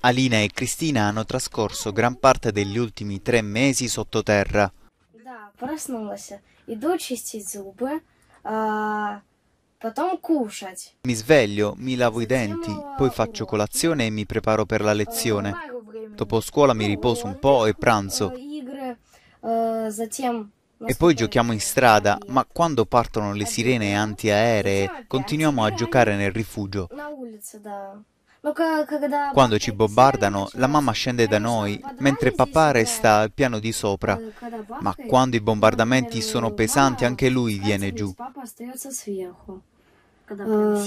Alina e Cristina hanno trascorso gran parte degli ultimi tre mesi sottoterra. Да, проснулась. Иду чистить зубы, а, потом кушать. Mi sveglio, mi lavo i denti, poi faccio colazione e mi preparo per la lezione. Э, Dopo scuola mi riposo un po' e э, pranzo. Э, e poi giochiamo in strada, ma quando partono le sirene antiaeree continuiamo a giocare nel rifugio. Quando ci bombardano, la mamma scende da noi, mentre papà resta al piano di sopra. Ma quando i bombardamenti sono pesanti, anche lui viene giù. Eh. Mm,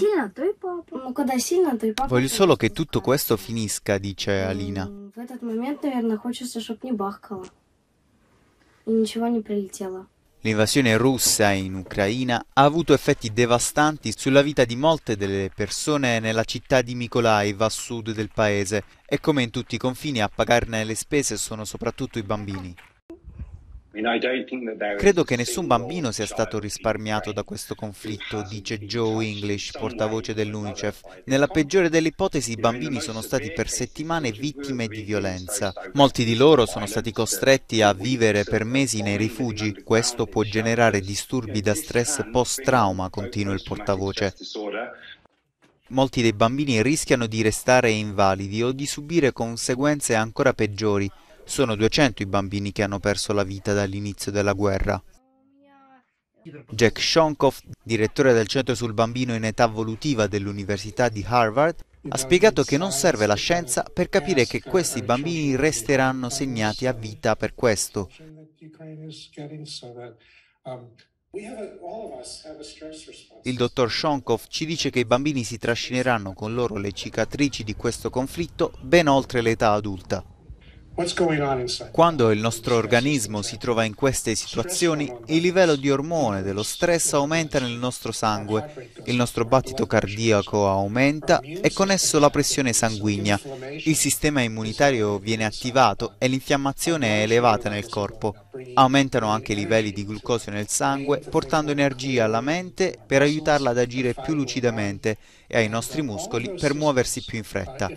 voglio solo che tutto questo finisca, dice Alina. In quel momento, наверное, хочется, чтобы не бахкало. И ничего L'invasione russa in Ucraina ha avuto effetti devastanti sulla vita di molte delle persone nella città di Mykolaiv a sud del paese e come in tutti i confini a pagarne le spese sono soprattutto i bambini. Credo che nessun bambino sia stato risparmiato da questo conflitto, dice Joe English, portavoce dell'UNICEF. Nella peggiore delle ipotesi i bambini sono stati per settimane vittime di violenza. Molti di loro sono stati costretti a vivere per mesi nei rifugi. Questo può generare disturbi da stress post-trauma, continua il portavoce. Molti dei bambini rischiano di restare invalidi o di subire conseguenze ancora peggiori sono 200 i bambini che hanno perso la vita dall'inizio della guerra. Jack Shonkoff, direttore del Centro sul Bambino in età evolutiva dell'Università di Harvard, ha spiegato che non serve la scienza per capire che questi bambini resteranno segnati a vita per questo. Il dottor Shonkov ci dice che i bambini si trascineranno con loro le cicatrici di questo conflitto ben oltre l'età adulta. Quando il nostro organismo si trova in queste situazioni, il livello di ormone dello stress aumenta nel nostro sangue, il nostro battito cardiaco aumenta e con esso la pressione sanguigna, il sistema immunitario viene attivato e l'infiammazione è elevata nel corpo. Aumentano anche i livelli di glucosio nel sangue, portando energia alla mente per aiutarla ad agire più lucidamente e ai nostri muscoli per muoversi più in fretta.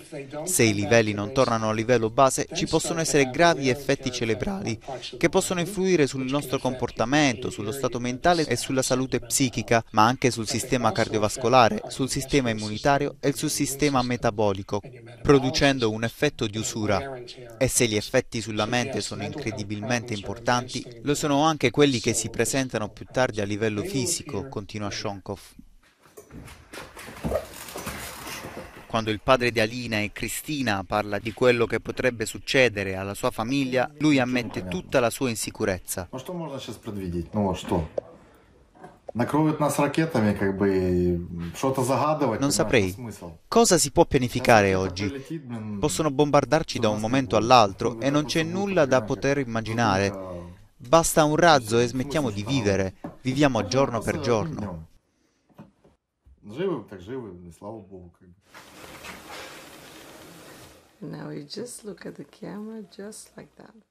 Se i livelli non tornano a livello base, ci possono essere gravi effetti cerebrali che possono influire sul nostro comportamento, sullo stato mentale e sulla salute psichica, ma anche sul sistema cardiovascolare, sul sistema immunitario e sul sistema metabolico, producendo un effetto di usura. E se gli effetti sulla mente sono incredibilmente importanti, importanti lo sono anche quelli che si presentano più tardi a livello fisico, continua Shonkov. Quando il padre di Alina e Cristina parla di quello che potrebbe succedere alla sua famiglia, lui ammette tutta la sua insicurezza. Ma cosa possiamo adesso predvidere? No, cosa? Non saprei. Cosa si può pianificare oggi? Possono bombardarci da un momento all'altro e non c'è nulla da poter immaginare. Basta un razzo e smettiamo di vivere. Viviamo giorno per giorno. Now you just look at the camera just like that.